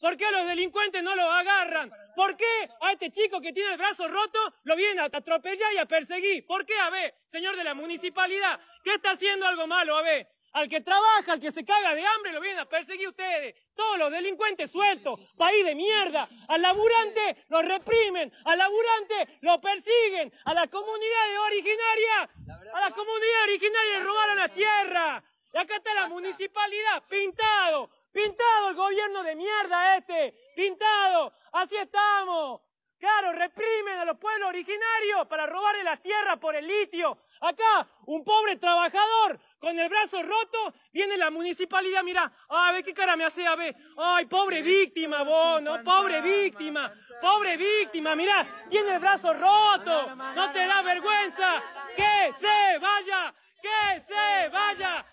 ¿Por qué los delincuentes no lo agarran? ¿Por qué a este chico que tiene el brazo roto lo vienen a atropellar y a perseguir? ¿Por qué, a ver, señor de la municipalidad? ¿Qué está haciendo algo malo, a ver? Al que trabaja, al que se caga de hambre, lo vienen a perseguir ustedes. Todos los delincuentes sueltos, país de mierda. Al laburante lo reprimen, al laburante lo persiguen, a la comunidad originaria, a la comunidad originaria le robaron la tierra. Y acá está la municipalidad, pintado, Pintado el gobierno de mierda este. Pintado. Así estamos. Claro, reprimen a los pueblos originarios para robarle la tierra por el litio. Acá, un pobre trabajador con el brazo roto, viene la municipalidad, mira, a ver qué cara me hace, a ver. Ay, pobre víctima, vos, no, pobre víctima, pobre víctima, mira, tiene el brazo roto, no te da vergüenza. Que se vaya, que se vaya.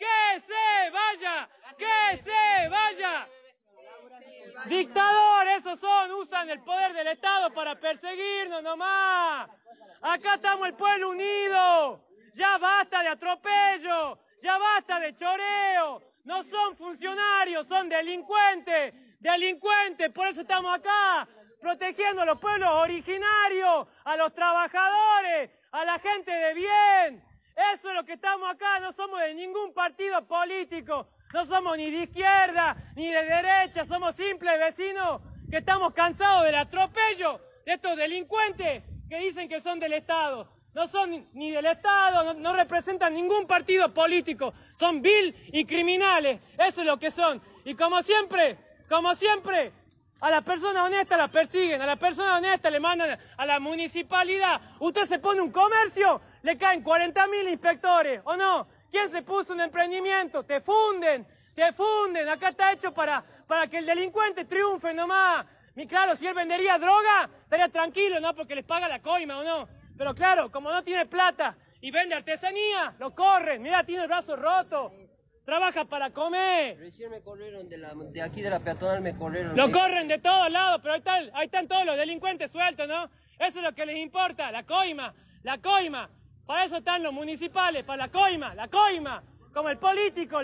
¡Que se vaya! ¡Que se vaya! Dictadores, esos son, usan el poder del Estado para perseguirnos nomás. Acá estamos el pueblo unido. Ya basta de atropello, ya basta de choreo. No son funcionarios, son delincuentes, delincuentes, por eso estamos acá, protegiendo a los pueblos originarios, a los trabajadores, a la gente de bien. Eso es lo que estamos acá, no somos de ningún partido político, no somos ni de izquierda ni de derecha, somos simples vecinos que estamos cansados del atropello de estos delincuentes que dicen que son del Estado. No son ni del Estado, no, representan ningún partido político, son vil y criminales, eso es lo que son. Y como siempre, como siempre, a las personas honestas las persiguen, a las personas honestas le mandan a la municipalidad. Usted se pone un comercio le caen 40 mil inspectores, ¿o no? ¿Quién se puso un emprendimiento? Te funden, te funden. Acá está hecho para, para que el delincuente triunfe nomás. mi claro, si él vendería droga, estaría tranquilo, ¿no? Porque les paga la coima, ¿o no? Pero claro, como no tiene plata y vende artesanía, lo corren. Mira, tiene el brazo roto. Trabaja para comer. Recién me corrieron de, aquí de la peatonal, me corrieron. Lo corren de todos lados, pero ahí están todos los delincuentes sueltos, ¿no? Eso es lo que les importa, la coima, la coima. Para eso están los municipales, para la coima, la coima, como el político,